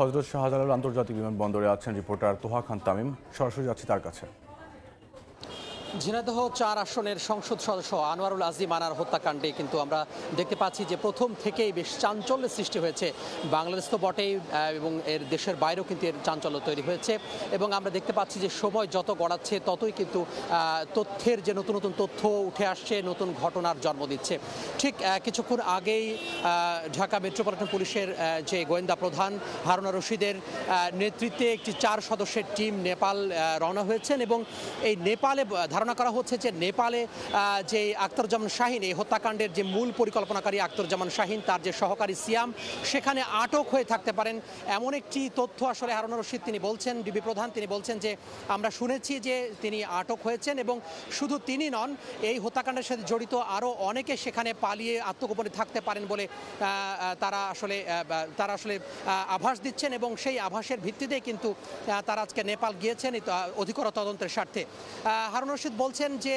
হজরত শাহজালাল আন্তর্জাতিক বিমানবন্দরে আছেন রিপোর্টার তোহা খান তামিম সরাসরি যাচ্ছি তার কাছে ঝিনাদহ চার আসনের সংসদ সদস্য আনোয়ারুল আজিম আনার হত্যাকাণ্ডে কিন্তু আমরা দেখতে পাচ্ছি যে প্রথম থেকেই বেশ চাঞ্চল্যের সৃষ্টি হয়েছে বাংলাদেশ তো বটেই এবং এর দেশের বাইরেও কিন্তু এর চাঞ্চল্য তৈরি হয়েছে এবং আমরা দেখতে পাচ্ছি যে সময় যত গড়াচ্ছে ততই কিন্তু তথ্যের যে নতুন নতুন তথ্য উঠে আসছে নতুন ঘটনার জন্ম দিচ্ছে ঠিক কিছুক্ষণ আগেই ঢাকা মেট্রোপলিটন পুলিশের যে গোয়েন্দা প্রধান হারুনা রশিদের নেতৃত্বে একটি চার সদস্যের টিম নেপাল রওনা হয়েছেন এবং এই নেপালে ধারণা করা হচ্ছে যে নেপালে যে আক্তারুজ্জামান শাহিন এই হত্যাকাণ্ডের যে মূল পরিকল্পনাকারী আক্তারুজ্জামান শাহিন তার যে সহকারী সিয়াম সেখানে আটক হয়ে থাকতে পারেন এমন একটি তথ্য আসলে হারুন রশিদ তিনি বলছেন ডিবি প্রধান তিনি বলছেন যে আমরা শুনেছি যে তিনি আটক হয়েছেন এবং শুধু তিনি নন এই হত্যাকাণ্ডের সাথে জড়িত আরও অনেকে সেখানে পালিয়ে আত্মগোপনে থাকতে পারেন বলে তারা আসলে তারা আসলে আভাস দিচ্ছেন এবং সেই আভাসের ভিত্তিতে কিন্তু তারা আজকে নেপাল গিয়েছেন অধিকর তদন্তের স্বার্থে হারুন রশিদ সাংবাদিক বলছেন যে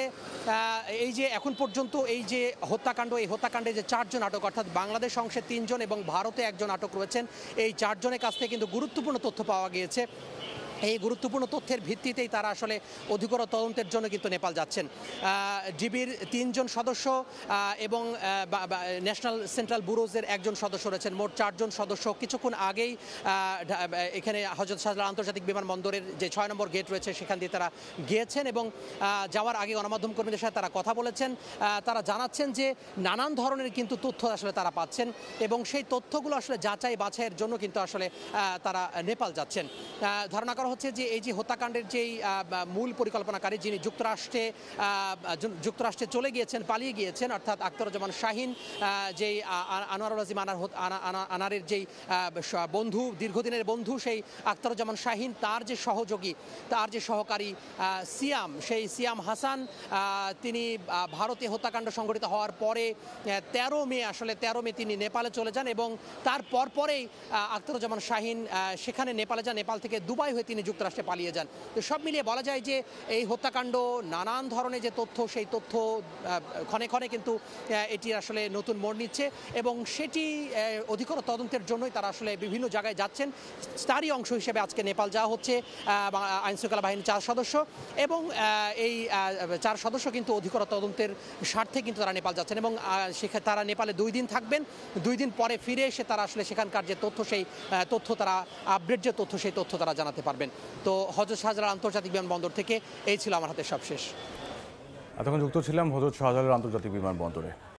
এই যে এখন পর্যন্ত এই যে হত্যাকাণ্ড এই হত্যাকাণ্ডে যে চারজন আটক অর্থাৎ বাংলাদেশ অংশে তিনজন এবং ভারতে একজন আটক রয়েছেন এই চারজনের কাছ থেকে কিন্তু গুরুত্বপূর্ণ তথ্য পাওয়া গিয়েছে এই গুরুত্বপূর্ণ তথ্যের ভিত্তিতেই তারা আসলে অধিকর তদন্তের জন্য কিন্তু নেপাল যাচ্ছেন ডিবির তিনজন সদস্য এবং ন্যাশনাল সেন্ট্রাল ব্যুরোজের একজন সদস্য রয়েছেন মোট চারজন সদস্য কিছুক্ষণ আগেই এখানে হজরত শাহজালাল আন্তর্জাতিক বিমানবন্দরের যে ছয় নম্বর গেট রয়েছে সেখান দিয়ে তারা গিয়েছেন এবং যাওয়ার আগে গণমাধ্যম কর্মীদের সাথে তারা কথা বলেছেন তারা জানাচ্ছেন যে নানান ধরনের কিন্তু তথ্য আসলে তারা পাচ্ছেন এবং সেই তথ্যগুলো আসলে যাচাই বাছাইয়ের জন্য কিন্তু আসলে তারা নেপাল যাচ্ছেন ধারণা করা হচ্ছে যে এই যে হত্যাকাণ্ডের যেই মূল পরিকল্পনাকারী যিনি যুক্তরাষ্ট্রে যুক্তরাষ্ট্রে চলে গিয়েছেন পালিয়ে গিয়েছেন অর্থাৎ আখতারুজ্জামান শাহিন যেই আনোয়ারুল আজিম আনার আনারের যেই বন্ধু দীর্ঘদিনের বন্ধু সেই আখতারুজ্জামান শাহিন তার যে সহযোগী তার যে সহকারী সিয়াম সেই সিয়াম হাসান তিনি ভারতে হত্যাকাণ্ড সংঘটিত হওয়ার পরে তেরো মে আসলে তেরো মে তিনি নেপালে চলে যান এবং তার পরপরেই আখতারুজ্জামান শাহিন সেখানে নেপালে যান নেপাল থেকে দুবাই হয়ে তিনি যুক্তরাষ্ট্রে পালিয়ে যান তো সব মিলিয়ে বলা যায় যে এই হত্যাকাণ্ড নানান ধরনের যে তথ্য সেই তথ্য ক্ষণে ক্ষণে কিন্তু এটি আসলে নতুন মোড় নিচ্ছে এবং সেটি অধিকর তদন্তের জন্যই তারা আসলে বিভিন্ন জায়গায় যাচ্ছেন তারই অংশ হিসেবে আজকে নেপাল যাওয়া হচ্ছে আইনশৃঙ্খলা বাহিনীর চার সদস্য এবং এই চার সদস্য কিন্তু অধিকর তদন্তের স্বার্থে কিন্তু তারা নেপাল যাচ্ছেন এবং সেখানে তারা নেপালে দুই দিন থাকবেন দুই দিন পরে ফিরে এসে তারা আসলে সেখানকার যে তথ্য সেই তথ্য তারা আপডেট যে তথ্য সেই তথ্য তারা জানাতে পারবেন করবেন তো হজরত শাহজালাল আন্তর্জাতিক বিমানবন্দর থেকে এই ছিল আমার হাতে সবশেষ এতক্ষণ যুক্ত ছিলাম হজরত শাহজালাল আন্তর্জাতিক বিমানবন্দরে